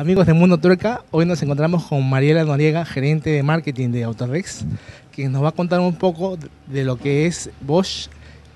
Amigos de Mundo turca, hoy nos encontramos con Mariela Noriega, gerente de marketing de Autorex, que nos va a contar un poco de lo que es Bosch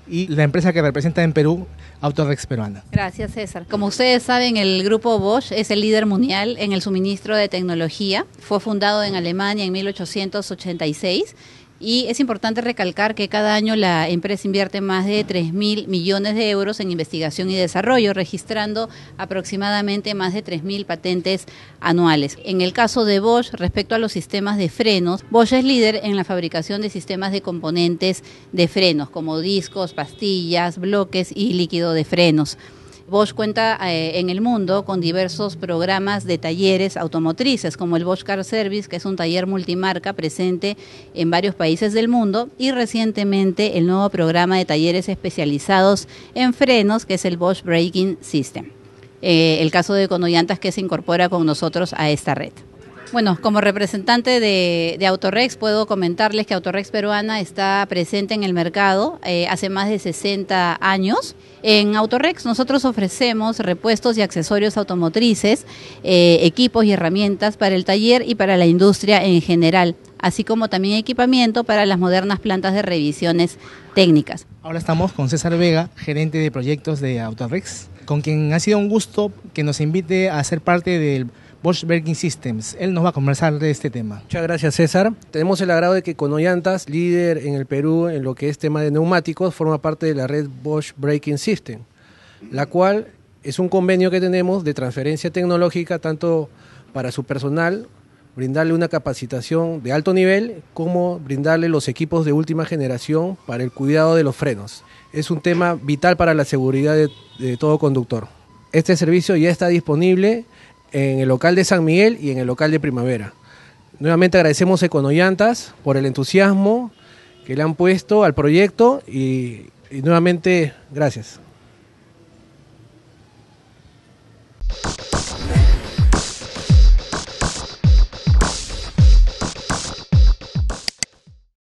y la empresa que representa en Perú, Autorex Peruana. Gracias, César. Como ustedes saben, el grupo Bosch es el líder mundial en el suministro de tecnología. Fue fundado en Alemania en 1886 y es importante recalcar que cada año la empresa invierte más de 3 mil millones de euros en investigación y desarrollo, registrando aproximadamente más de 3 mil patentes anuales. En el caso de Bosch, respecto a los sistemas de frenos, Bosch es líder en la fabricación de sistemas de componentes de frenos, como discos, pastillas, bloques y líquido de frenos. Bosch cuenta eh, en el mundo con diversos programas de talleres automotrices, como el Bosch Car Service, que es un taller multimarca presente en varios países del mundo, y recientemente el nuevo programa de talleres especializados en frenos, que es el Bosch Braking System. Eh, el caso de Conoyantas que se incorpora con nosotros a esta red. Bueno, como representante de, Autorex, puedo comentarles que Autorex Peruana está presente en el mercado eh, hace más de 60 años. En Autorex nosotros ofrecemos repuestos y accesorios automotrices, eh, equipos y herramientas para el taller y para la industria en general así como también equipamiento para las modernas plantas de revisiones técnicas. Ahora estamos con César Vega, gerente de proyectos de Autorex, con quien ha sido un gusto que nos invite a ser parte del Bosch Breaking Systems. Él nos va a conversar de este tema. Muchas gracias, César. Tenemos el agrado de que Conoyantas, líder en el Perú en lo que es tema de neumáticos, forma parte de la red Bosch Braking System, la cual es un convenio que tenemos de transferencia tecnológica tanto para su personal, brindarle una capacitación de alto nivel, como brindarle los equipos de última generación para el cuidado de los frenos. Es un tema vital para la seguridad de todo conductor. Este servicio ya está disponible en el local de San Miguel y en el local de Primavera. Nuevamente agradecemos a Econoyantas por el entusiasmo que le han puesto al proyecto y, y nuevamente gracias.